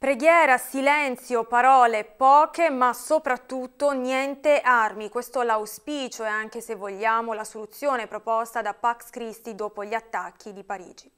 Preghiera, silenzio, parole poche, ma soprattutto niente armi. Questo l'auspicio e anche se vogliamo la soluzione proposta da Pax Christi dopo gli attacchi di Parigi.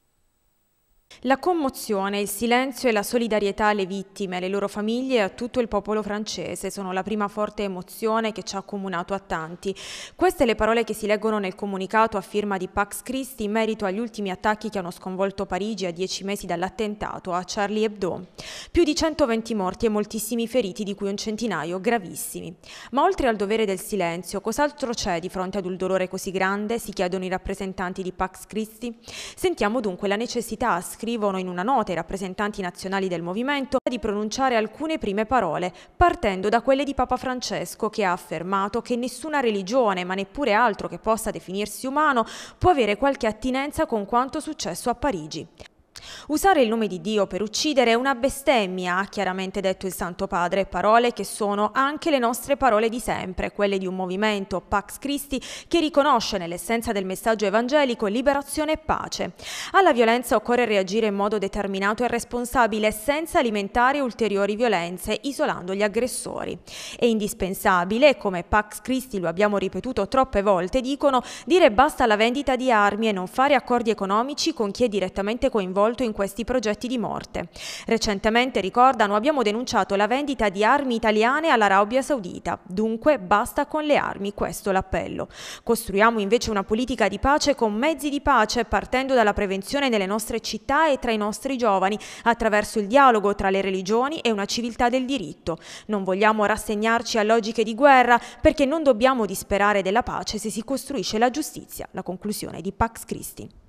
La commozione, il silenzio e la solidarietà alle vittime, alle loro famiglie e a tutto il popolo francese sono la prima forte emozione che ci ha accomunato a tanti. Queste le parole che si leggono nel comunicato a firma di Pax Christi in merito agli ultimi attacchi che hanno sconvolto Parigi a dieci mesi dall'attentato a Charlie Hebdo. Più di 120 morti e moltissimi feriti, di cui un centinaio gravissimi. Ma oltre al dovere del silenzio, cos'altro c'è di fronte ad un dolore così grande? Si chiedono i rappresentanti di Pax Christi. Sentiamo dunque la necessità a scrivono in una nota i rappresentanti nazionali del movimento, di pronunciare alcune prime parole, partendo da quelle di Papa Francesco, che ha affermato che nessuna religione, ma neppure altro che possa definirsi umano, può avere qualche attinenza con quanto successo a Parigi. Usare il nome di Dio per uccidere è una bestemmia, ha chiaramente detto il Santo Padre, parole che sono anche le nostre parole di sempre, quelle di un movimento, Pax Christi, che riconosce nell'essenza del messaggio evangelico liberazione e pace. Alla violenza occorre reagire in modo determinato e responsabile, senza alimentare ulteriori violenze, isolando gli aggressori. È indispensabile, come Pax Christi lo abbiamo ripetuto troppe volte, dicono, dire basta alla vendita di armi e non fare accordi economici con chi è direttamente coinvolto in in questi progetti di morte. Recentemente, ricordano, abbiamo denunciato la vendita di armi italiane all'Arabia Saudita, dunque basta con le armi, questo l'appello. Costruiamo invece una politica di pace con mezzi di pace, partendo dalla prevenzione nelle nostre città e tra i nostri giovani, attraverso il dialogo tra le religioni e una civiltà del diritto. Non vogliamo rassegnarci a logiche di guerra perché non dobbiamo disperare della pace se si costruisce la giustizia, la conclusione di Pax Christi.